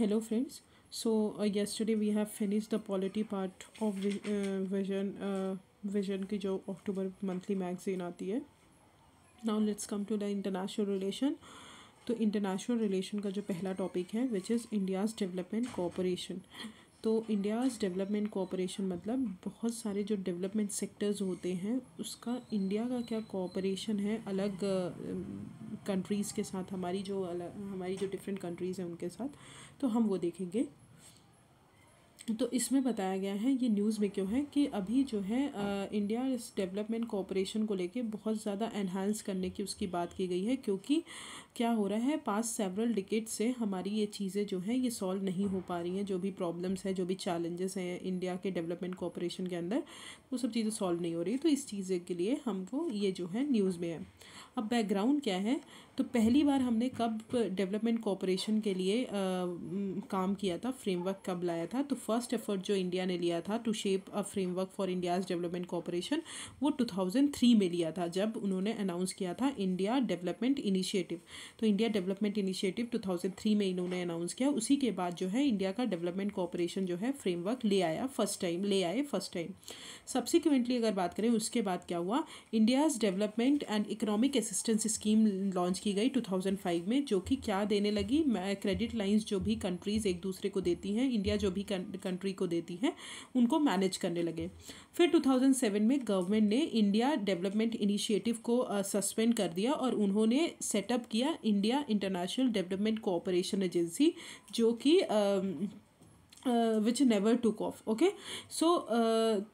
Hello friends so uh, we have finish the polity part of vision vision की जो October monthly magazine आती है now let's come to the international relation तो international relation का जो पहला topic है which is India's development cooperation तो इंडियाज़ डेवलपमेंट कोऑपरेशन मतलब बहुत सारे जो डेवलपमेंट सेक्टर्स होते हैं उसका इंडिया का क्या कॉपरेशन है अलग कंट्रीज़ के साथ हमारी जो अलग हमारी जो डिफरेंट कंट्रीज़ हैं उनके साथ तो हम वो देखेंगे तो इसमें बताया गया है ये न्यूज़ में क्यों है कि अभी जो है आ, इंडिया इस डेवलपमेंट कोऑपरेशन को लेके बहुत ज़्यादा एनहांस करने की उसकी बात की गई है क्योंकि क्या हो रहा है पास सेवरल डिकेट से हमारी ये चीज़ें जो हैं ये सॉल्व नहीं हो पा रही हैं जो भी प्रॉब्लम्स हैं जो भी चैलेंजेस हैं इंडिया के डेवलपमेंट कॉपरेशन के अंदर वो सब चीज़ें सॉल्व नहीं हो रही तो इस चीज़ के लिए हमको ये जो है न्यूज़ में है अब बैकग्राउंड क्या है तो पहली बार हमने कब डेवलपमेंट कॉपरेशन के लिए आ, काम किया था फ्रेमवर्क कब लाया था तो फर्स्ट एफर्ट जो इंडिया ने लिया था to shape a framework for India's development cooperation वो 2003 में लिया था जब उन्होंने अनाउंस किया था इंडिया डेवलपमेंट इनिशिएटिव तो इंडिया डेवलपमेंट इनिशिएटिव 2003 में इन्होंने अनाउंस किया उसी के बाद जो है इंडिया का डेवलपमेंट कॉपरेशन जो है फ्रेमवर्क ले आया फर्स्ट टाइम ले आए फर्स्ट टाइम सब्सिक्वेंटली अगर बात करें उसके बाद क्या हुआ India's development and economic assistance scheme launch की गई टू में जो कि क्या देने लगी क्रेडिट लाइन्स जो भी कंट्रीज़ एक दूसरे को देती हैं इंडिया जो भी कंट्री को देती है उनको मैनेज करने लगे फिर 2007 में गवर्नमेंट ने इंडिया डेवलपमेंट इनिशिएटिव को सस्पेंड कर दिया और उन्होंने सेटअप किया है India international development cooperation agency जो कि which never took off okay so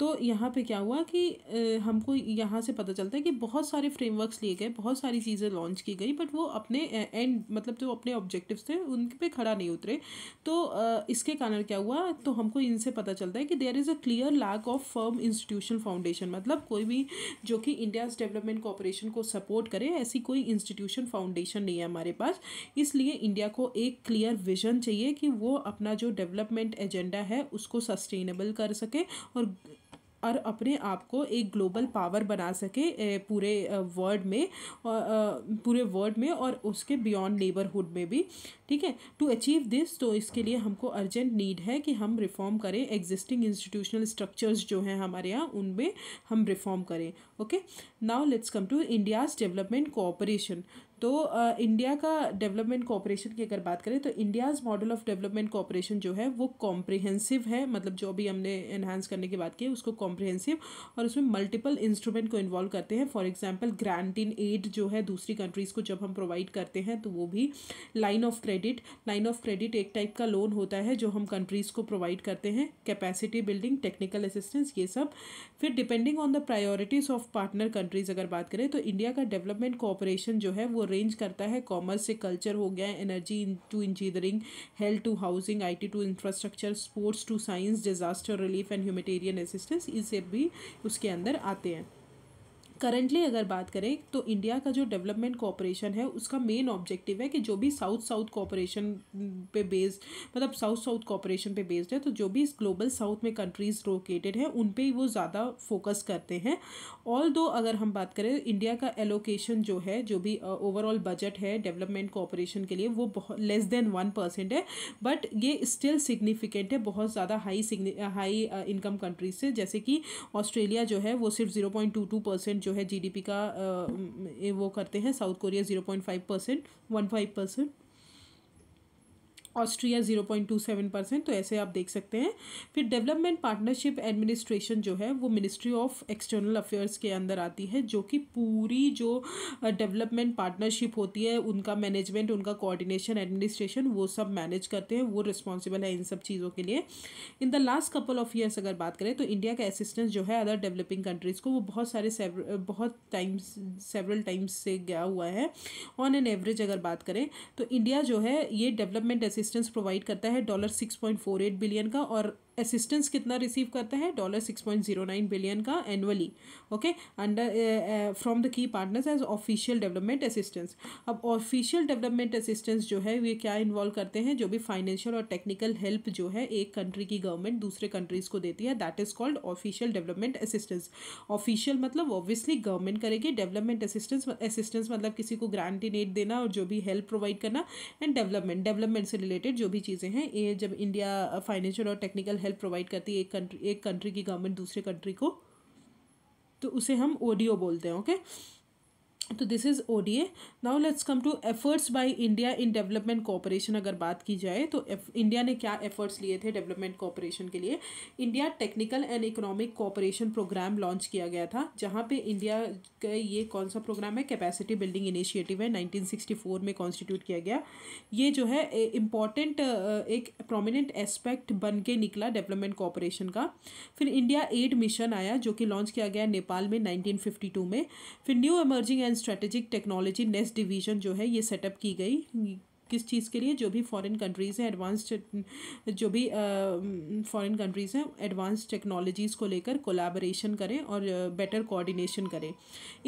तो यहाँ पे क्या हुआ कि uh, हमको यहाँ से पता चलता है कि बहुत सारे फ्रेमवर्क्स लिए गए बहुत सारी चीज़ें लॉन्च की गई बट वो अपने एंड uh, मतलब जो तो अपने ऑब्जेक्टिव्स थे उन पे खड़ा नहीं उतरे तो uh, इसके कारण क्या हुआ तो हमको इनसे पता चलता है कि there is a clear lack of firm institution foundation मतलब कोई भी जो कि इंडियाज़ डेवलपमेंट कॉपोरेशन को सपोर्ट करे ऐसी कोई इंस्टीट्यूशन फाउंडेशन नहीं है हमारे पास इसलिए इंडिया को एक क्लियर विजन चाहिए कि वो अपना जो डेवलपमेंट एजेंडा है उसको सस्टेनेबल कर सके और और अपने आप को एक ग्लोबल पावर बना सके पूरे वर्ल्ड में पूरे वर्ल्ड में और उसके बियॉन्ड नेबरहुड में भी ठीक है टू अचीव दिस तो इसके लिए हमको अर्जेंट नीड है कि हम रिफॉर्म करें एग्जिस्टिंग इंस्टीट्यूशनल स्ट्रक्चर्स जो हैं हमारे यहाँ उनमें हम रिफॉर्म करें okay now let's come to India's development cooperation तो आ, इंडिया का डेवलपमेंट कॉपरेशन की अगर बात करें तो India's model of development cooperation जो है वो कॉम्प्रिहेंसिव है मतलब जो भी हमने इन्हांस करने की बात की उसको कॉम्प्रिहेंसिव और उसमें मल्टीपल इंस्ट्रूमेंट को इन्वॉल्व करते हैं for example grant in aid जो है दूसरी कंट्रीज़ को जब हम प्रोवाइड करते हैं तो वो भी line of credit line of credit एक टाइप का लोन होता है जो हम कंट्रीज़ को प्रोवाइड करते हैं कैपेसिटी बिल्डिंग टेक्निकल असिस्टेंस ये सब फिर depending on the priorities of partner countries अगर बात करें तो इंडिया का डेवलपमेंट कॉपरेशन जो है वो रेंज करता है कॉमर्स से कल्चर हो गया energy to engineering health to housing IT to infrastructure sports to science disaster relief and humanitarian assistance ये सब भी उसके अंदर आते हैं करंटली अगर बात करें तो इंडिया का जो डेवलपमेंट कॉपरेशन है उसका मेन ऑब्जेक्टिव है कि जो भी साउथ साउथ कॉपरेशन पे बेस्ड मतलब साउथ साउथ कॉपरेशन पे बेस्ड है तो जो भी इस ग्लोबल साउथ में कंट्रीज़ लोकेटेड हैं उन पे ही वो ज़्यादा फोकस करते हैं ऑल दो अगर हम बात करें इंडिया का एलोकेशन जो है जो भी ओवरऑल uh, बजट है डेवलपमेंट कॉपरेशन के लिए वो बहुत लेस देन वन परसेंट है बट ये स्टिल सिग्निफिकेंट है बहुत ज़्यादा हाई हाई इनकम कंट्रीज से जैसे कि ऑस्ट्रेलिया जो है वो सिर्फ zero point two two percent जो है जीडीपी का वो करते हैं South Korea zero point five percent one five percent Austria zero point two seven percent तो ऐसे आप देख सकते हैं फिर डेवलपमेंट पार्टनरशिप एडमिनिस्ट्रेशन जो है वो मिनिस्ट्री ऑफ एक्सटर्नल अफेयर्स के अंदर आती है जो कि पूरी जो डेवलपमेंट पार्टनरशिप होती है उनका मैनेजमेंट उनका कोऑर्डिनेशन एडमिनिस्ट्रेशन वो सब मैनेज करते हैं वो रिस्पॉन्सिबल है इन सब चीज़ों के लिए in the last couple of years अगर बात करें तो इंडिया का असिस्टेंस जो है अदर डेवलपिंग कंट्रीज़ को वो बहुत सारे बहुत टाइम्स सेवरल टाइम्स से गया हुआ है ऑन एन एवरेज अगर बात करें तो इंडिया जो है ये डेवलपमेंट असिस्टेंस असिस्टेंस प्रोवाइड करता है dollar six point four eight billion का और असिस्टेंस कितना रिसीव करता है dollar six point zero nine billion का annually okay under from the key partners as official development assistance अब ऑफिशियल डेवलपमेंट असिस्टेंस जो है वे क्या इन्वॉल्व करते हैं जो भी फाइनेंशियल और टेक्निकल हेल्प जो है एक कंट्री की गवर्नमेंट दूसरे कंट्रीज़ को देती है that is called official development assistance official मतलब ऑब्वियसली गवर्नमेंट करेगी डेवलपमेंट असिस्टेंस असिस्टेंस मतलब किसी को ग्रांटी नेट देना और जो भी हेल्प प्रोवाइड करना एंड डेवलपमेंट डेवलपमेंट से रिलेटेड जो भी चीज़ें हैं ये जब इंडिया फाइनेंशियल और टेक्निकल हेल्प प्रोवाइड करती है एक कंट्री एक कंट्री की गवर्नमेंट दूसरे कंट्री को तो उसे हम ओडीओ बोलते हैं ओके okay? तो this is O D A now let's come to efforts by India in development cooperation अगर बात की जाए तो इंडिया ने क्या एफर्ट्स लिए थे डेवलपमेंट कॉपरेशन के लिए India technical and economic cooperation programme launch किया गया था जहाँ पे इंडिया का ये कौन सा प्रोग्राम है कैपेसिटी बिल्डिंग इनिशिएटिव है नाइनटीन सिक्सटी फोर में कॉन्स्टिट्यूट किया गया ये जो है इम्पॉर्टेंट एक प्रोमिनेंट एस्पेक्ट बन के निकला डेवलपमेंट कॉपरेशन का फिर इंडिया एड मिशन आया जो कि लॉन्च किया गया नेपाल में नाइनटीन फिफ्टी टू में फिर new emerging and and strategic technology NEST division जो है ये सेटअप की गई किस चीज़ के लिए जो भी फॉरेन कंट्रीज़ हैं एडवांस्ड जो भी फॉरेन कंट्रीज़ हैं एडवांस टेक्नोलॉजीज़ को लेकर कोलैबोरेशन करें और बेटर कोऑर्डिनेशन करें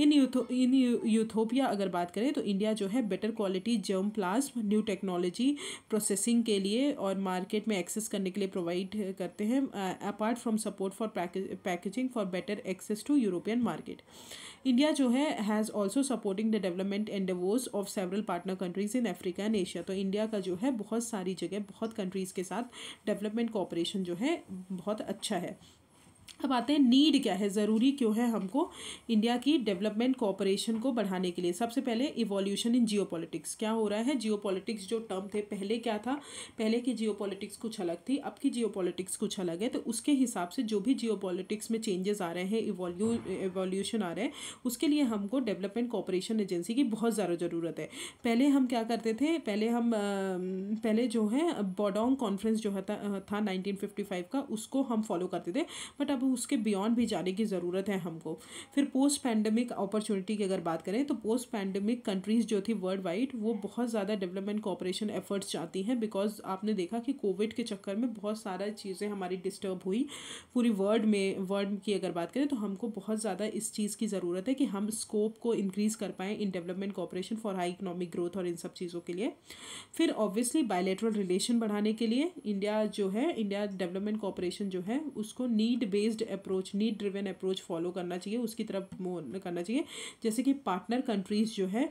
इन यूथो इन यूथोपिया अगर बात करें तो इंडिया जो है better quality germplasm new technology processing के लिए और मार्केट में एक्सेस करने के लिए प्रोवाइड करते हैं apart from support for packaging for better access to European market India जो है has also supporting the development and of several partner countries in Africa and Asia तो इंडिया का जो है बहुत सारी जगह बहुत कंट्रीज़ के साथ डेवलपमेंट कोऑपरेशन जो है बहुत अच्छा है अब आते हैं नीड क्या है ज़रूरी क्यों है हमको इंडिया की डेवलपमेंट कॉपरेशन को बढ़ाने के लिए सबसे पहले इवोल्यूशन इन जियो क्या हो रहा है जियो जो टर्म थे पहले क्या था पहले की जियो कुछ अलग थी अब की जियो कुछ अलग है तो उसके हिसाब से जो भी जियो में चेंजेस आ रहे हैं इवोल्यूशन आ रहे हैं उसके लिए हमको डेवलपमेंट कॉपरेशन एजेंसी की बहुत ज़्यादा ज़रूरत है पहले हम क्या करते थे पहले हम पहले जो है बॉडोंग कॉन्फ्रेंस जो था नाइनटीन का उसको हम फॉलो करते थे बट अब उसके बियॉन्ड भी जाने की ज़रूरत है हमको फिर पोस्ट पैंडमिक अपॉर्चुनिटी की अगर बात करें तो पोस्ट पैंडमिक कंट्रीज़ जो थी वर्ल्ड वाइड वो बहुत ज़्यादा डेवलपमेंट कॉपरेशन एफर्ट्स चाहती हैं बिकॉज आपने देखा कि कोविड के चक्कर में बहुत सारा चीज़ें हमारी डिस्टर्ब हुई पूरी वर्ल्ड में वर्ल्ड की अगर बात करें तो हमको बहुत ज़्यादा इस चीज़ की ज़रूरत है कि हम स्कोप को इंक्रीज़ कर पाएँ in development cooperation for high economic growth और इन सब चीज़ों के लिए फिर ऑब्वियसली बायलेटरल रिलेशन बढ़ाने के लिए इंडिया जो है इंडिया डेवलपमेंट कॉपरेशन जो है उसको need based based approach need driven approach follow करना चाहिए उसकी तरफ करना चाहिए जैसे कि पार्टनर कंट्रीज़ जो है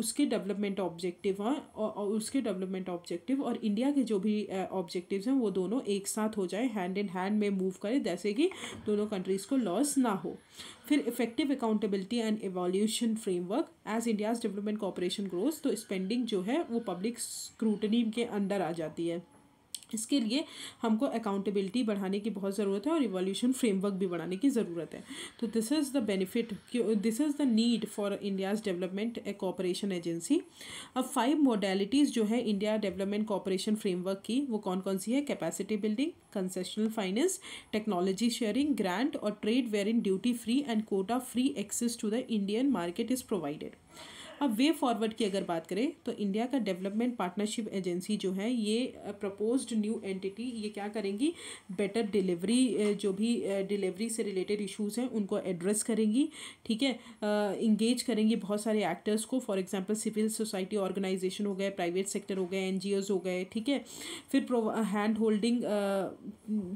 उसके डेवलपमेंट ऑब्जेक्टिव हैं और उसके डेवलपमेंट ऑब्जेक्टिव और इंडिया के जो भी ऑब्जेक्टिव्स हैं वो दोनों एक साथ हो जाए हैंड इन हैंड में मूव करें जैसे कि दोनों कंट्रीज़ को लॉस ना हो फिर effective accountability and evolution framework as India's development cooperation growth तो स्पेंडिंग जो है वो पब्लिक स्क्रूटनी के अंदर आ जाती है इसके लिए हमको अकाउंटेबिलिटी बढ़ाने की बहुत ज़रूरत है और रिवॉल्यूशन फ्रेमवर्क भी बढ़ाने की ज़रूरत है तो this is the benefit this is the need for India's development a cooperation agency अब फाइव मोडेलिटीज़ जो है इंडिया डेवलपमेंट कॉपरेशन फ्रेमवर्क की वो कौन कौन सी है capacity building concessional finance technology sharing grant और trade where duty free and quota free access to the Indian market is provided अब वे फॉरवर्ड की अगर बात करें तो इंडिया का डेवलपमेंट पार्टनरशिप एजेंसी जो है ये प्रपोज्ड न्यू एंटिटी ये क्या करेंगी बेटर डिलीवरी जो भी डिलीवरी से रिलेटेड इश्यूज़ हैं उनको एड्रेस करेंगी ठीक है इंगेज करेंगी बहुत सारे एक्टर्स को for example civil society organisation हो गए प्राइवेट सेक्टर हो गए एन हो गए ठीक है फिर hand holding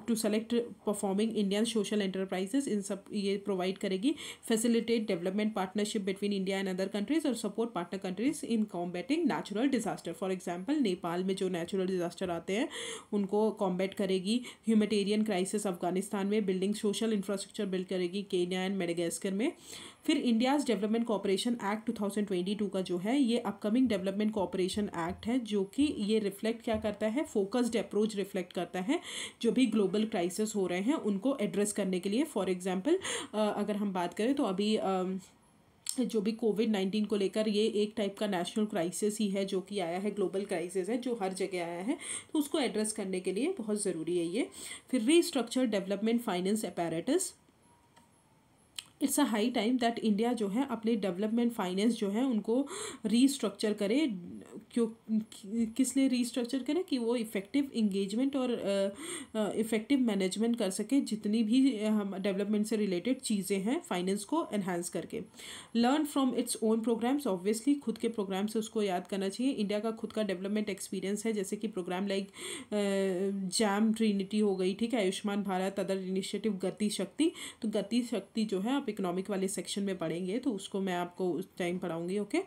to select performing Indian social enterprises इन सब ये प्रोवाइड करेगी facilitate development partnership between India and other countries और सब support partner countries in combating natural disaster for example Nepal में जो नेचुरल डिजास्टर आते हैं उनको कॉम्बेट करेगी ह्यूमेटेरियन क्राइसिस अफगानिस्तान में बिल्डिंग सोशल इंफ्रास्ट्रक्चर बिल्ड करेगी केन्या एंड मेडागेस्कर में फिर इंडियाज़ डेवलपमेंट कॉपरेशन एक्ट 2022 का जो है ये अपकमिंग डेवलपमेंट कॉपरेशन एक्ट है जो कि ये रिफ्लेक्ट क्या करता है फोकस्ड अप्रोच रिफ्लेक्ट करता है जो भी ग्लोबल क्राइसिस हो रहे हैं उनको एड्रेस करने के लिए फॉर एग्जाम्पल अगर हम बात करें तो अभी आ, जो भी कोविड नाइन्टीन को लेकर ये एक टाइप का नेशनल क्राइसिस ही है जो कि आया है ग्लोबल क्राइसिस है जो हर जगह आया है तो उसको एड्रेस करने के लिए बहुत ज़रूरी है ये फिर restructure development finance apparatus it's a high time that India जो है अपने डेवलपमेंट फाइनेंस जो है उनको रीस्ट्रक्चर करे क्यों किस लिए रीस्ट्रक्चर करे कि वो इफ़ेक्टिव इंगेजमेंट और इफ़ेक्टिव मैनेजमेंट कर सके जितनी भी हम डेवलपमेंट से रिलेटेड चीज़ें हैं फाइनेंस को एनहेंस करके learn from its own programs obviously खुद के प्रोग्राम से उसको याद करना चाहिए इंडिया का खुद का डेवलपमेंट एक्सपीरियंस है जैसे कि प्रोग्राम लाइक जैम ट्रीनिटी हो गई ठीक है आयुष्मान भारत अदर इनिशिएटिव गति शक्ति तो गति शक्ति जो है आप इकोनॉमिक वाले सेक्शन में पढ़ेंगे तो उसको मैं आपको उस टाइम पढ़ाऊँगी okay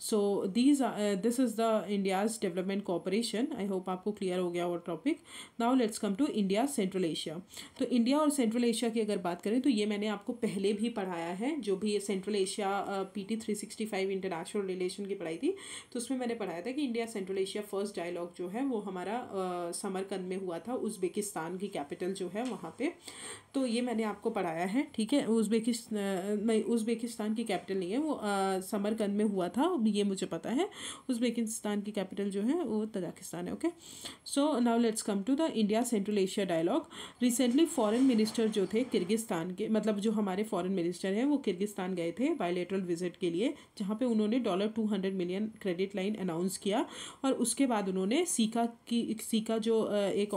so these this is the India's development cooperation I hope आपको क्लियर हो गया वो topic now let's come to India Central Asia तो इंडिया और सेंट्रल एशिया की अगर बात करें तो ये मैंने आपको पहले भी पढ़ाया है जो भी Central Asia P T three sixty five international relation की पढ़ाई थी तो उसमें मैंने पढ़ाया था कि India Central Asia first dialogue जो है वो हमारा समरकंद uh, में हुआ था उज्बेकिस्तान की कैपिटल जो है वहाँ पे तो ये मैंने आपको पढ़ाया है ठीक है उज्बेकिस्तान नहीं उज़्बेकिस्तान की कैपिटल नहीं है वो समरकंद में हुआ था ये मुझे पता है उज़्बेकिस्तान की कैपिटल जो है वो तजाकिस्तान है okay so now let's come to the India Central Asia dialogue recently foreign minister जो थे किर्गिस्तान के मतलब जो हमारे फॉरेन मिनिस्टर हैं वो किर्गिस्तान गए थे बायोलेटरल विजिट के लिए जहाँ पर उन्होंने dollar two hundred million credit line announce किया और उसके बाद उन्होंने सीका की सीका जो एक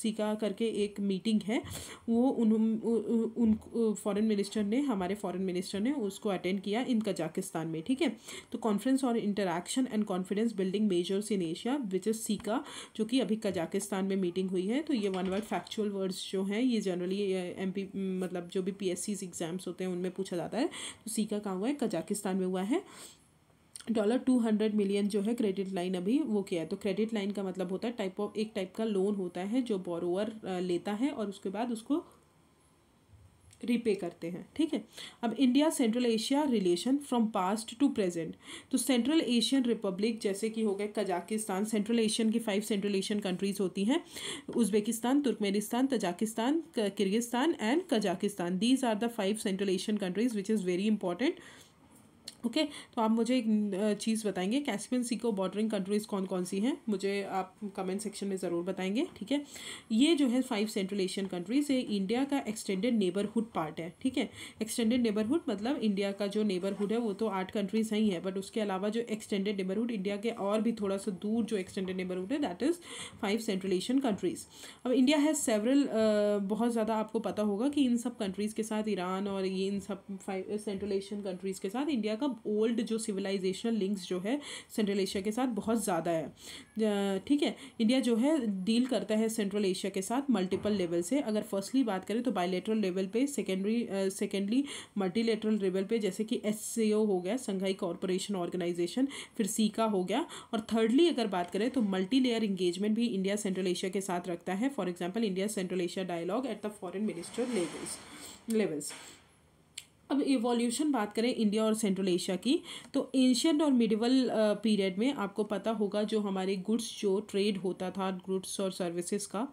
सीका करके एक मीटिंग है वो उन, उन, उन फॉरेन मिनिस्टर ने ने हमारे फॉरेन मिनिस्टर ने उसको अटेंड किया इन कजाकिस्तान में ठीक है तो कॉन्फ्रेंस और interaction and confidence building measures in Asia which is CICA जो कि अभी कजाकिस्तान में मीटिंग हुई है तो ये वन वर्ड फैक्चुअल वर्ड्स जो हैं ये जनरली एम मतलब जो भी पी एग्ज़ाम्स होते हैं उनमें पूछा जाता है तो सीका कहाँ हुआ है कजाकिस्तान में हुआ है डॉलर टू हंड्रेड मिलियन जो है क्रेडिट लाइन अभी वो किया है तो क्रेडिट लाइन का मतलब होता है टाइप ऑफ एक टाइप का लोन होता है जो बोरोवर लेता है और उसके बाद उसको रिपे करते हैं ठीक है अब India Central Asia relation from past to present तो सेंट्रल एशियन रिपब्लिक जैसे कि हो गए कजाकिस्तान सेंट्रल एशियन की फाइव सेंट्रल एशियन कंट्रीज़ होती हैं Uzbekistan Turkmenistan Tajikistan Kyrgyzstan and Kazakhstan these are the five Central Asian countries which is very important okay okay, तो आप मुझे एक चीज़ बताएंगे कैस्पियन सी को बॉर्डरिंग कंट्रीज़ कौन कौन सी हैं मुझे आप कमेंट सेक्शन में ज़रूर बताएंगे ठीक है ये जो है फाइव सेंट्रल एशियन कंट्रीज़ ये इंडिया का एक्सटेंडेड नेबरहुड पार्ट है ठीक है एक्सटेंडेड नेबरहुड मतलब इंडिया का जो नेबरहुड है वो तो आठ कंट्रीज़ ही है बट उसके अलावा जो एक्सटेंडेड नेबरहुड इंडिया के और भी थोड़ा सा दूर जो एक्सटेंडेड नेबरहुड है that is five Central Asian countries अब इंडिया है सेवरल बहुत ज़्यादा आपको पता होगा कि इन सब कंट्रीज़ के साथ ईरान और ये इन सब फाइव सेंट्रल एशियन कंट्रीज़ के साथ इंडिया का ओल्ड जो सिविलाइजेशनल लिंक्स जो है सेंट्रल एशिया के साथ बहुत ज़्यादा है ठीक है इंडिया जो है डील करता है सेंट्रल एशिया के साथ मल्टीपल लेवल से अगर फर्स्टली बात करें तो बायोलेटरल लेवल पे सेकेंडरी सेकेंडली मल्टीलेटरल लेवल पे जैसे कि एस हो गया संघाई कॉरपोरेशन ऑर्गेनाइजेशन फिर सीका हो गया और थर्डली अगर बात करें तो मल्टी लेयर इंगेजमेंट भी इंडिया सेंट्रल एशिया के साथ रखता है for example India Central Asia dialogue at the foreign minister levels levels अब एवोल्यूशन बात करें इंडिया और सेंट्रल एशिया की तो एंशियंट और मिडिवल पीरियड में आपको पता होगा जो हमारे गुड्स जो ट्रेड होता था गुड्स और सर्विसेज का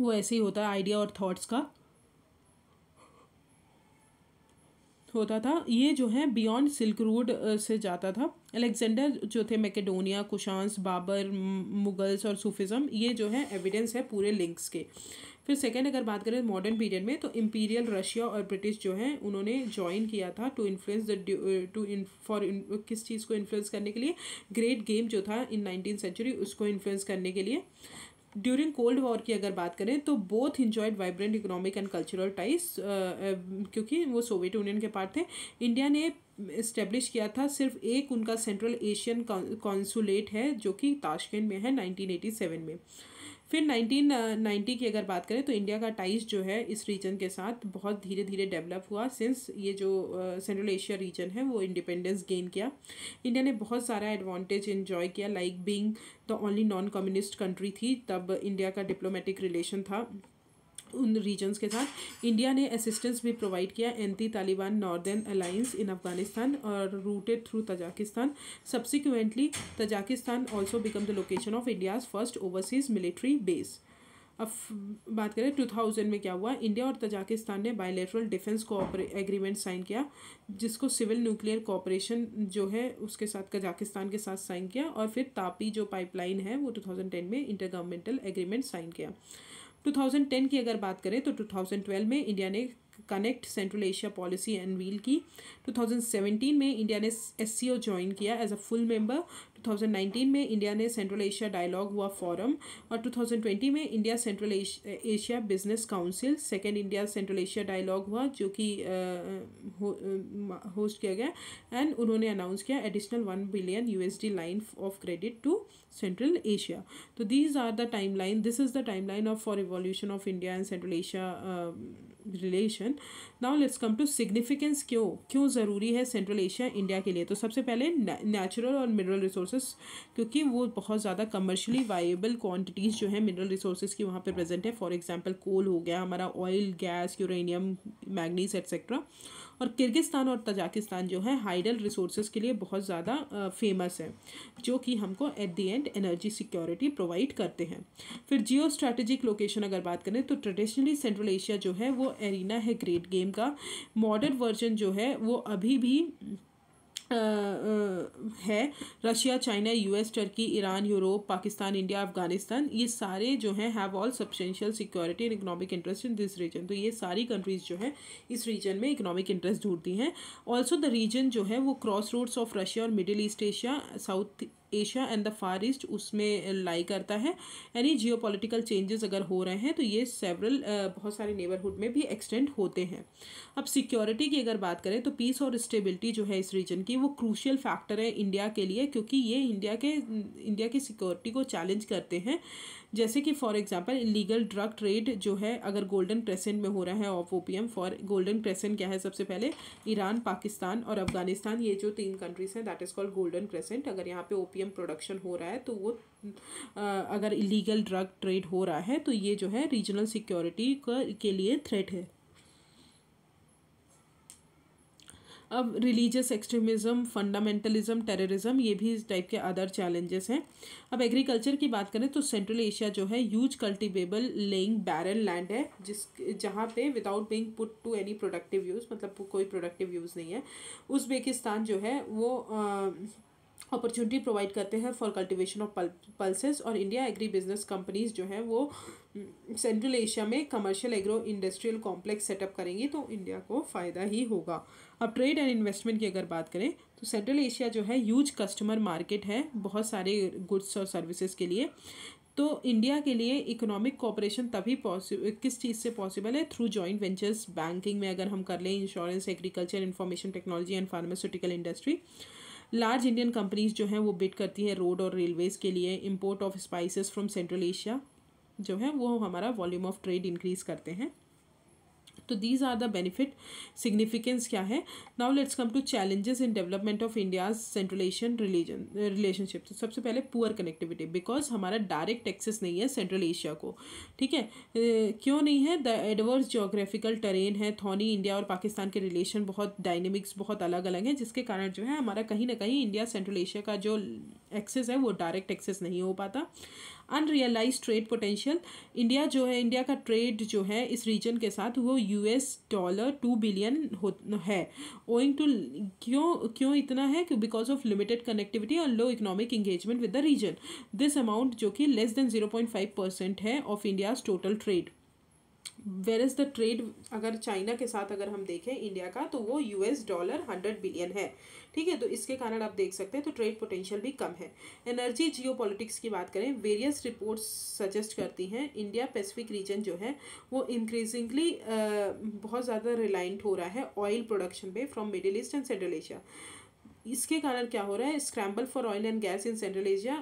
वो ऐसे ही होता है आइडिया और थॉट्स का होता था ये जो है बियॉन्ड सिल्क रूड से जाता था अलेक्जेंडर जो थे मैकेडोनिया कुशांस बाबर मुगल्स और सूफिज़म ये जो है एविडेंस है पूरे लिंक्स के फिर सेकेंड अगर बात करें मॉडर्न पीरियड में तो इम्पीरियल रशिया और ब्रिटिश जो हैं उन्होंने ज्वाइन किया था to influence the to for किस चीज़ को इन्फ्लुएंस करने के लिए ग्रेट गेम जो था इन नाइनटीन सेंचुरी उसको इन्फ्लुएंस करने के लिए ड्यूरिंग कोल्ड वॉर की अगर बात करें तो both enjoyed vibrant economic and cultural ties क्योंकि वो सोवियत यूनियन के पार्ट थे इंडिया ने इस्टेब्लिश किया था सिर्फ एक उनका सेंट्रल एशियन कॉन्सुलेट है जो कि ताशकंद में है नाइनटीन एटी सेवन में फिर 1990 की अगर बात करें तो इंडिया का टाइज जो है इस रीजन के साथ बहुत धीरे धीरे डेवलप हुआ सिंस ये जो सेंट्रल एशिया रीजन है वो इंडिपेंडेंस गेन किया इंडिया ने बहुत सारा एडवांटेज इन्जॉय किया like being the only non communist country थी तब इंडिया का डिप्लोमेटिक रिलेशन था उन रीजन्स के साथ इंडिया ने असिस्टेंस भी प्रोवाइड किया anti Taliban northern alliance in Afghanistan और routed through Tajikistan subsequently Tajikistan also become the location of India's first overseas military base अब बात करें टू थाउजेंड में क्या हुआ इंडिया और तजाकिस्तान ने bilateral defence cooperation agreement sign किया जिसको सिविल न्यूक्लियर कोऑपरेशन जो है उसके साथ कजाकिस्तान के साथ साइन किया और फिर तापी जो पाइपलाइन है वो टू थाउजेंड टेन में इंटर गवर्नमेंटल एग्रीमेंट साइन किया 2010 की अगर बात करें तो 2012 में इंडिया ने connect central Asia policy unveil की 2017 में इंडिया ने S C join as a अ फुल मेंबर 2019 में इंडिया ने सेंट्रल एशिया डायलॉग हुआ फॉरम और 2020 में India Central Asia business council second India Central Asia dialogue हुआ जो कि होस्ट किया गया एंड उन्होंने अनाउंस किया additional one billion USD line of credit to Central Asia तो these are the time line this is the time line of for revolution of India and Central Asia relation now let's come to significance क्यों क्यों ज़रूरी है central Asia India के लिए तो सबसे पहले नेचुरल और मिनरल रिसोर्सेज क्योंकि वो बहुत ज़्यादा कमर्शली वाइबल क्वान्टिटीज़ जो है मिनरल रिसोर्सेज की वहाँ पर प्रेजेंट है फॉर एग्जाम्पल कोल हो गया हमारा oil gas uranium manganese etcetera और किर्गिस्तान और तजाकिस्तान जो है हाइडल रिसोर्स के लिए बहुत ज़्यादा फेमस है जो कि हमको at the and energy security provide करते हैं फिर जियो स्ट्रेटेजिक लोकेशन अगर बात करें तो ट्रेडिशनली सेंट्रल एशिया जो है वो एरिना है ग्रेट गेम का मॉडर्न वर्जन जो है वो अभी भी है Russia China US Turkey Iran Europe Pakistan India Afghanistan ये सारे जो हैं have all substantial security and economic interest in this region तो ये सारी कंट्रीज़ जो है इस रीजन में इकोनॉमिक इंटरेस्ट ढूंढती हैं ऑल्सो द रीजन जो है वो क्रॉस रोड्स ऑफ रशिया और Middle East Asia South Asia and the Far East उसमें लाई करता है यानी जियो पोलिटिकल चेंजेस अगर हो रहे हैं तो ये सेवरल बहुत सारे नेबरहुड में भी एक्सटेंड होते हैं अब सिक्योरिटी की अगर बात करें तो पीस और स्टेबिलिटी जो है इस रीजन की वो क्रूशियल फैक्टर है इंडिया के लिए क्योंकि ये इंडिया के इंडिया की सिक्योरिटी को चैलेंज करते हैं जैसे कि for example illegal drug trade जो है अगर गोल्डन क्रेसेंट में हो रहा है of opium for golden crescent क्या है सबसे पहले ईरान पाकिस्तान और अफगानिस्तान ये जो तीन कंट्रीज हैं that is called golden crescent अगर यहाँ पे ओपीएम ओपियम प्रोडक्शन हो रहा है तो वो अगर इलीगल ड्रग ट्रेड हो रहा है तो ये जो है रीजनल सिक्योरिटी के लिए थ्रेट है अब रिलीजियस एक्सट्रीमिज़म फंडामेंटलिज्म टेररिज्म ये भी इस टाइप के अदर चैलेंजेस हैं अब एग्रीकल्चर की बात करें तो सेंट्रल एशिया जो है use cultivable lying barren land है जिस जहाँ पे without being put to any productive use मतलब कोई प्रोडक्टिव यूज़ नहीं है उज़्बेकिस्तान जो है वो आ, अपॉर्चुनिटी प्रोवाइड करते हैं फॉर कल्टीवेशन ऑफ पल्सेस और इंडिया एग्री बिजनेस कंपनीज जो हैं वो सेंट्रल mm, एशिया में commercial agro industrial complex setup करेंगी तो इंडिया को फ़ायदा ही होगा अब ट्रेड एंड इन्वेस्टमेंट की अगर बात करें तो सेंट्रल एशिया जो है ह्यूज कस्टमर मार्केट है बहुत सारे गुड्स और सर्विसेज के लिए तो इंडिया के लिए इकोनॉमिक कॉपरेशन तभी पॉसिबल किस चीज़ से पॉसिबल है थ्रू जॉइंट वेंचर्स बैंकिंग में अगर हम कर लें insurance agriculture information technology and pharmaceutical industry large Indian companies जो हैं वो बिड करती हैं रोड और रेलवेज़ के लिए import of spices from Central Asia जो है वो हमारा वॉल्यूम ऑफ ट्रेड इंक्रीज़ करते हैं तो these are the benefit significance क्या है now let's come to challenges in development of India's Central Asian religion relationship तो सबसे पहले पुअर कनेक्टिविटी बिकॉज हमारा डायरेक्ट एक्सेस नहीं है सेंट्रल एशिया को ठीक है क्यों नहीं है द एडवर्स जोग्राफिकल टेरेन है थोनी इंडिया और पाकिस्तान के रिलेशन बहुत डायनेमिक्स बहुत अलग अलग हैं जिसके कारण जो है हमारा कहीं ना कहीं इंडिया सेंट्रल एशिया का जो एक्सेस है वो डायरेक्ट एक्सेस नहीं हो पाता अनरियलाइज ट्रेड पोटेंशियल इंडिया जो है इंडिया का ट्रेड जो है इस रीजन के साथ वो U S dollar two billion हो है ओइंग टू क्यों क्यों इतना है बिकॉज ऑफ लिमिटेड कनेक्टिविटी और low economic engagement with the region this amount जो कि less than zero point five percent है of India's total trade where is the trade अगर चाइना के साथ अगर हम देखें इंडिया का तो वो यूएस डॉलर हंड्रेड बिलियन है ठीक है तो इसके कारण आप देख सकते हैं तो ट्रेड पोटेंशियल भी कम है एनर्जी जियो की बात करें वेरियस रिपोर्ट्स सजेस्ट करती हैं इंडिया पैसिफिक रीजन जो है वो इंक्रीजिंगली बहुत ज़्यादा रिलायंट हो रहा है ऑयल प्रोडक्शन पे from Middle East and Central Asia इसके कारण क्या हो रहा है scramble for oil and gas in Central Asia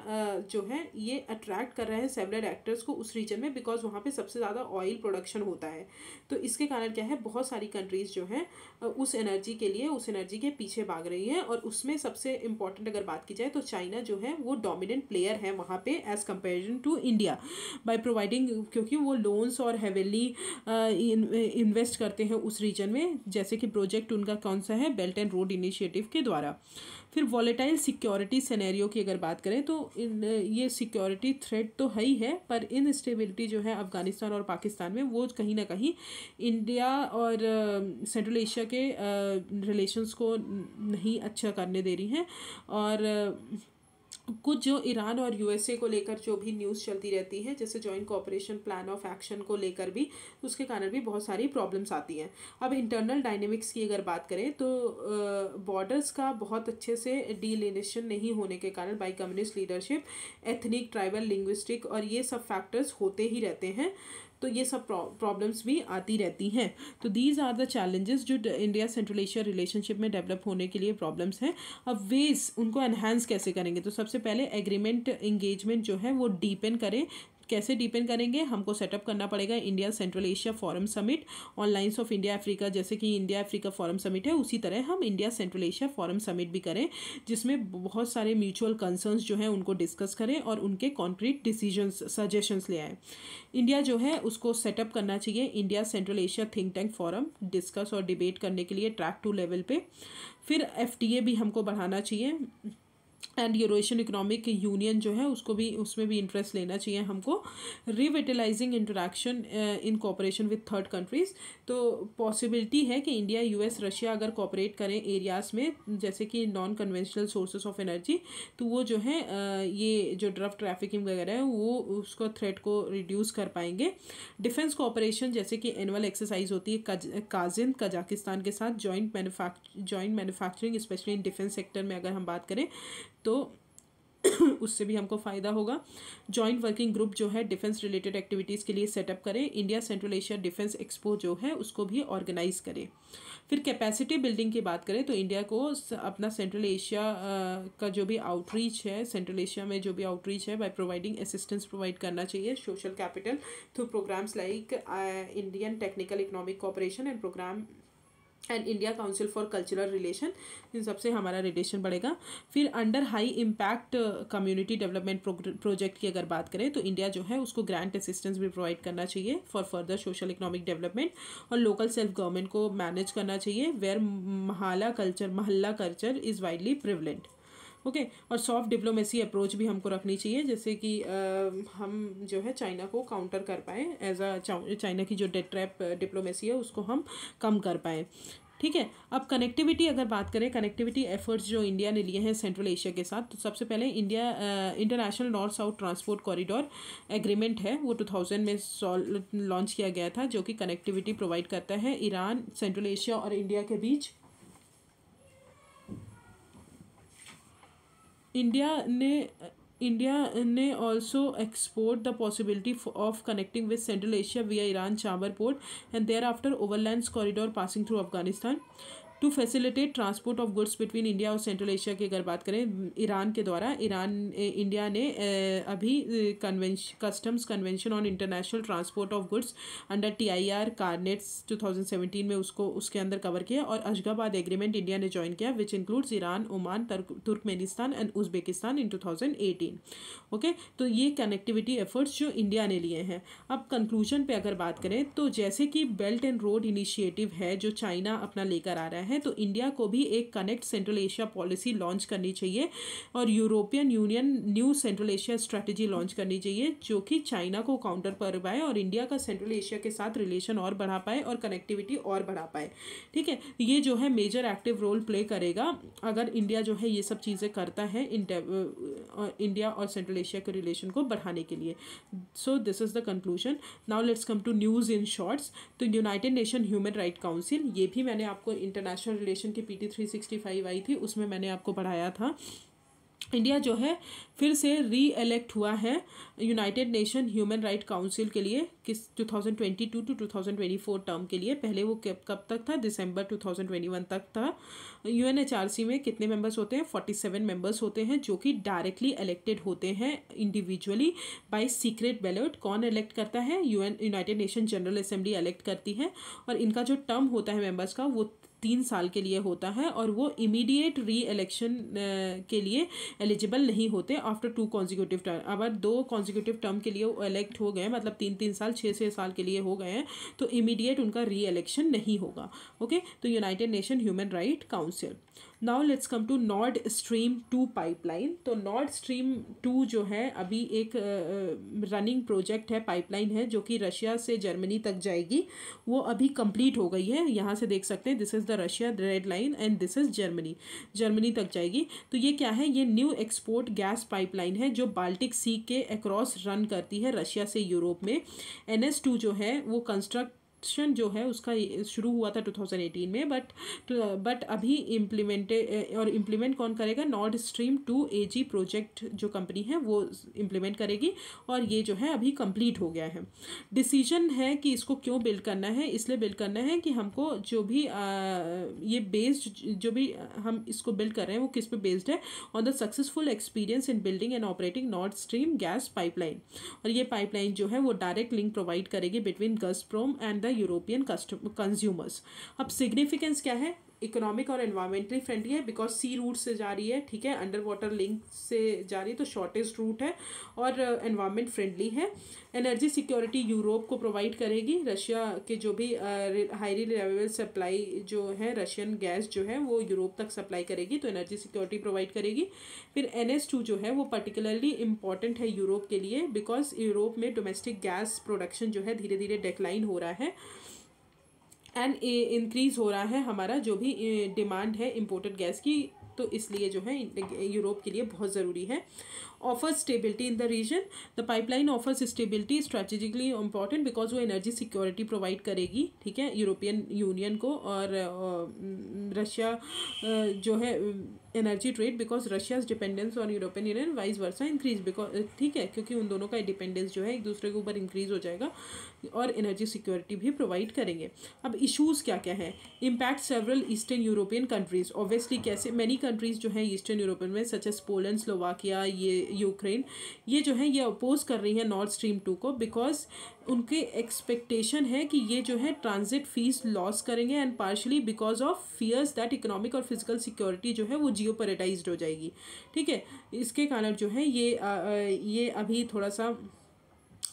जो है ये अट्रैक्ट कर रहे हैं सेवलर एक्टर्स को उस रीजन में बिकॉज वहाँ पे सबसे ज़्यादा ऑयल प्रोडक्शन होता है तो इसके कारण क्या है बहुत सारी कंट्रीज़ जो हैं उस एनर्जी के लिए उस एनर्जी के पीछे भाग रही हैं और उसमें सबसे इम्पॉर्टेंट अगर बात की जाए तो चाइना जो है वो डोमिनेंट प्लेयर है वहाँ पर as compare to India by providing क्योंकि वो लोन्स और हेवली इन्वेस्ट करते हैं उस रीजन में जैसे कि प्रोजेक्ट उनका कौन सा है बेल्ट एंड रोड इनिशिएटिव के द्वारा फिर वॉलेटाइल सिक्योरिटी सिनेरियो की अगर बात करें तो इन ये सिक्योरिटी थ्रेड तो है ही है पर इनस्टेबिलिटी जो है अफ़गानिस्तान और पाकिस्तान में वो कहीं ना कहीं इंडिया और सेंट्रल एशिया के रिलेशंस को नहीं अच्छा करने दे रही हैं और कुछ जो ईरान और यूएसए को लेकर जो भी न्यूज़ चलती रहती है जैसे joint cooperation plan of action को लेकर भी उसके कारण भी बहुत सारी प्रॉब्लम्स आती हैं अब इंटरनल डायनेमिक्स की अगर बात करें तो बॉर्डर्स का बहुत अच्छे से डीलिनेशन नहीं होने के कारण by communist leadership ethnic tribal linguistic और ये सब फैक्टर्स होते ही रहते हैं तो ये सब प्रॉब्लम्स भी आती रहती हैं तो दीज आर द चैलेंजेस जो इंडिया सेंट्रल एशिया रिलेशनशिप में डेवलप होने के लिए प्रॉब्लम्स हैं अब वेज उनको एनहेंस कैसे करेंगे तो सबसे पहले एग्रीमेंट इंगेजमेंट जो है वो डीपन करें कैसे डिपेंड करेंगे हमको सेटअप करना पड़ेगा India Central Asia forum summit on lines of India Africa जैसे कि इंडिया अफ्रीका फॉरम समिट है उसी तरह हम India Central Asia forum summit भी करें जिसमें बहुत सारे म्यूचुअल कंसर्न्स जो हैं उनको डिस्कस करें और उनके कॉन्क्रीट डिसीजन सजेशंस ले आए इंडिया जो है उसको सेटअप करना चाहिए India Central Asia think tank forum discuss और डिबेट करने के लिए ट्रैक टू लेवल पे फिर एफ भी हमको बढ़ाना चाहिए एंड यूरोशियन इकोनॉमिक यूनियन जो है उसको भी उसमें भी इंटरेस्ट लेना चाहिए हमको revitalising interaction in cooperation with third countries तो पॉसिबिलिटी है कि इंडिया यूएस रशिया अगर कॉपरेट करें एरियाज़ में जैसे कि non conventional sources of energy तो वो जो है uh, ये जो ड्रफ ट्रैफिकिंग वगैरह है वो उसको थ्रेट को रिड्यूस कर पाएंगे डिफेंस कॉपरेशन जैसे कि एनुअल एक्सरसाइज होती है काजिंद काजिन कजाकिस्तान के साथ जॉइंट मैनुफैक् joint manufacturing specially in defence sector में अगर हम बात करें तो उससे भी हमको फ़ायदा होगा जॉइंट वर्किंग ग्रुप जो है डिफेंस रिलेटेड एक्टिविटीज़ के लिए सेटअप करें India Central Asia defence expo जो है उसको भी ऑर्गेनाइज करें फिर कैपेसिटी बिल्डिंग की बात करें तो इंडिया को अपना सेंट्रल एशिया का जो भी आउटरीच है सेंट्रल एशिया में जो भी आउटरीच है बाय प्रोवाइडिंग असिस्टेंस प्रोवाइड करना चाहिए social capital through programs like Indian technical economic cooperation and program and India council for cultural relation in सबसे हमारा रिलेशन बढ़ेगा फिर under high impact community development project की अगर बात करें तो इंडिया जो है उसको ग्रांट असिस्टेंस भी प्रोवाइड करना चाहिए for further social economic development और लोकल सेल्फ गवर्नमेंट को मैनेज करना चाहिए where mahalla culture mahalla culture is widely prevalent okay और सॉफ्ट डिप्लोमेसी अप्रोच भी हमको रखनी चाहिए जैसे कि हम जो है चाइना को काउंटर कर पाएँ एज अ चाइना की जो डेट ट्रैप डिप्लोमेसी है उसको हम कम कर पाएँ ठीक है अब कनेक्टिविटी अगर बात करें कनेक्टिविटी एफर्ट्स जो इंडिया ने लिए हैं सेंट्रल एशिया के साथ तो सबसे पहले India international north south transport corridor agreement है वो टू थाउजेंड में लॉन्च किया गया था जो कि कनेक्टिविटी प्रोवाइड करता है ईरान सेंट्रल एशिया और इंडिया के बीच इंडिया ने इंडिया ने also export the possibility of connecting with Central Asia via Iran Chabahar port and thereafter overland corridor passing through Afghanistan to facilitate transport of goods between India और Central Asia की अगर बात करें Iran के द्वारा Iran India ने अभी customs convention on international transport of goods under T I R carnets two thousand seventeen में उसको उसके अंदर कवर किया और अशगाबाद एग्रीमेंट इंडिया ने ज्वाइन किया which includes Iran Oman Turkmenistan and Uzbekistan in two thousand eighteen okay तो ये कनेक्टिविटी एफर्ट्स जो इंडिया ने लिए हैं अब कंक्लूजन पर अगर बात करें तो जैसे कि बेल्ट एंड रोड इनिशिएटिव है जो चाइना अपना लेकर आ रहा है हैं तो इंडिया को भी एक connect central Asia policy launch करनी चाहिए और European Union new central Asia strategy launch करनी चाहिए जो कि चाइना को काउंटर कर पाए और इंडिया का सेंट्रल एशिया के साथ रिलेशन और बढ़ा पाए और कनेक्टिविटी और बढ़ा पाए ठीक है ये जो है मेजर एक्टिव रोल प्ले करेगा अगर इंडिया जो है ये सब चीज़ें करता है इंडिया और सेंट्रल एशिया के रिलेशन को बढ़ाने के लिए so this is the conclusion now let's come to news in shorts तो United Nation Human Right Council ये भी मैंने आपको इंटरनेशनल रिलेशन की P T three sixty five आई थी उसमें मैंने आपको पढ़ाया था इंडिया जो है फिर से री एलेक्ट हुआ है United Nation Human Right Council के लिए किस 2022 टू 2024 टर्म के लिए पहले वो कब कब तक था दिसंबर 2021 तक था यूएनएचआरसी में कितने मेंबर्स होते हैं 47 मेंबर्स होते हैं जो कि डायरेक्टली इलेक्टेड होते हैं इंडिविजुअली बाय सीक्रेट बैलेट कौन इलेक्ट करता है UN United Nation General Assembly elect करती है और इनका जो टर्म होता है मेम्बर्स का वो तीन साल के लिए होता है और वो इमीडिएट री एलेक्शन के लिए एलिजिबल नहीं होते आफ्टर टू कॉन्जिक्यूटिव टर्म अगर दो कॉन्जिक्यूटिव टर्म के लिए वो इलेक्ट हो गए मतलब तीन तीन साल छः छः साल के लिए हो गए हैं तो इमीडिएट उनका री एलेक्शन नहीं होगा ओके तो United Nation Human Right Council now let's come to Nord Stream two pipeline तो नॉर्ड स्ट्रीम टू जो है अभी एक रनिंग uh, प्रोजेक्ट है पाइपलाइन है जो कि रशिया से जर्मनी तक जाएगी वो अभी कंप्लीट हो गई है यहाँ से देख सकते हैं this is the Russia red line and this is Germany Germany तक जाएगी तो ये क्या है ये न्यू एक्सपोर्ट गैस पाइपलाइन है जो बाल्टिक सी के अक्रॉस रन करती है रशिया से यूरोप में एन जो है वो कंस्ट्रक्ट एक्शन जो है उसका शुरू हुआ था 2018 में बट बट अभी इम्प्लीमेंटे और इम्प्लीमेंट कौन करेगा North Stream two A project जो कंपनी है वो इम्प्लीमेंट करेगी और ये जो है अभी कंप्लीट हो गया है डिसीजन है कि इसको क्यों बिल्ड करना है इसलिए बिल्ड करना है कि हमको जो भी आ, ये बेस्ड जो भी हम इसको बिल्ड कर रहे हैं वो किस पे बेस्ड है on the successful experience in building and operating North Stream gas pipeline और ये पाइपलाइन जो है वो डायरेक्ट लिंक प्रोवाइड करेगी between from and the European consumers अब सिग्निफिकेंस क्या है इकोनॉमिक और एनवायरमेंटली फ्रेंडली है बिकॉज सी रूट से जा रही है ठीक है अंडर वाटर लिंक से जा रही है तो शॉर्टेस्ट रूट है और एनवायरमेंट uh, फ्रेंडली है एनर्जी सिक्योरिटी यूरोप को प्रोवाइड करेगी रशिया के जो भी हाईली रिलायबल सप्लाई जो है रशियन गैस जो है वो यूरोप तक सप्लाई करेगी तो एनर्जी सिक्योरिटी प्रोवाइड करेगी फिर एन एस टू जो है वो पर्टिकुलरली इंपॉर्टेंट है यूरोप के लिए बिकॉज यूरोप में डोमेस्टिक गैस प्रोडक्शन जो है धीरे धीरे डिक्लाइन हो रहा है एंड इंक्रीज़ हो रहा है हमारा जो भी डिमांड है इम्पोर्टेड गैस की तो इसलिए जो है यूरोप के लिए बहुत ज़रूरी है offer stability in the region the pipeline offers stability strategically important because वो एनर्जी सिक्योरिटी प्रोवाइड करेगी ठीक है यूरोपियन यूनियन को और रशिया जो है energy trade because Russia's dependence on European Union vice versa increase because ठीक है क्योंकि उन दोनों का डिपेंडेंस जो है एक दूसरे के ऊपर इंक्रीज हो जाएगा और एनर्जी सिक्योरिटी भी प्रोवाइड करेंगे अब इशूज़ क्या क्या है impact several eastern European countries obviously कैसे मैनी कंट्रीज़ जो हैं ईस्टर्न यूरोपियन में सच एस पोलेंड स्लोवाकिया ये यूक्रेन ये जो है ये अपोज कर रही हैं नॉर्थ स्ट्रीम टू को बिकॉज उनकी एक्सपेक्टेशन है कि ये जो है ट्रांजिट फीस लॉस करेंगे and partially because of fears that economic और फिजिकल सिक्योरिटी जो है वो जियो हो जाएगी ठीक है इसके कारण जो है ये आ, ये अभी थोड़ा सा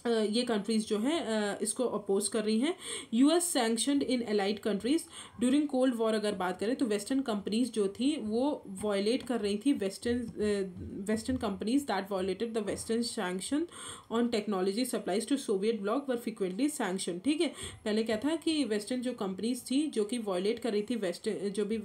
ये कंट्रीज़ जो हैं इसको अपोज कर रही हैं US sanctioned in allied countries during cold war अगर बात करें तो वेस्टर्न कंपनीज़ जो थी वो वॉयलेट कर रही थी western western companies that violated the western sanction on technology supplies to Soviet bloc were frequently sanction ठीक है पहले क्या था कि वेस्टर्न जो कंपनीज़ थी जो कि वॉयलेट कर रही थी वेस्टर्न जो भी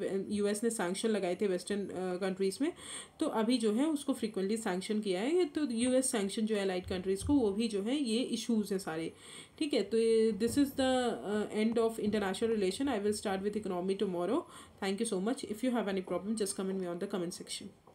एस ने सैक्शन लगाए थे वेस्टर्न कंट्रीज़ में तो अभी जो है उसको फ्रिक्वेंटली सैंक्शन किया है तो यू एस सैंक्शन जो है एलाइड कंट्रीज़ को वो भी जो है ये इशूज़ हैं सारे ठीक है तो this is the end of international relation I will start with economy tomorrow thank you so much if you have any problem just comment me on the comment section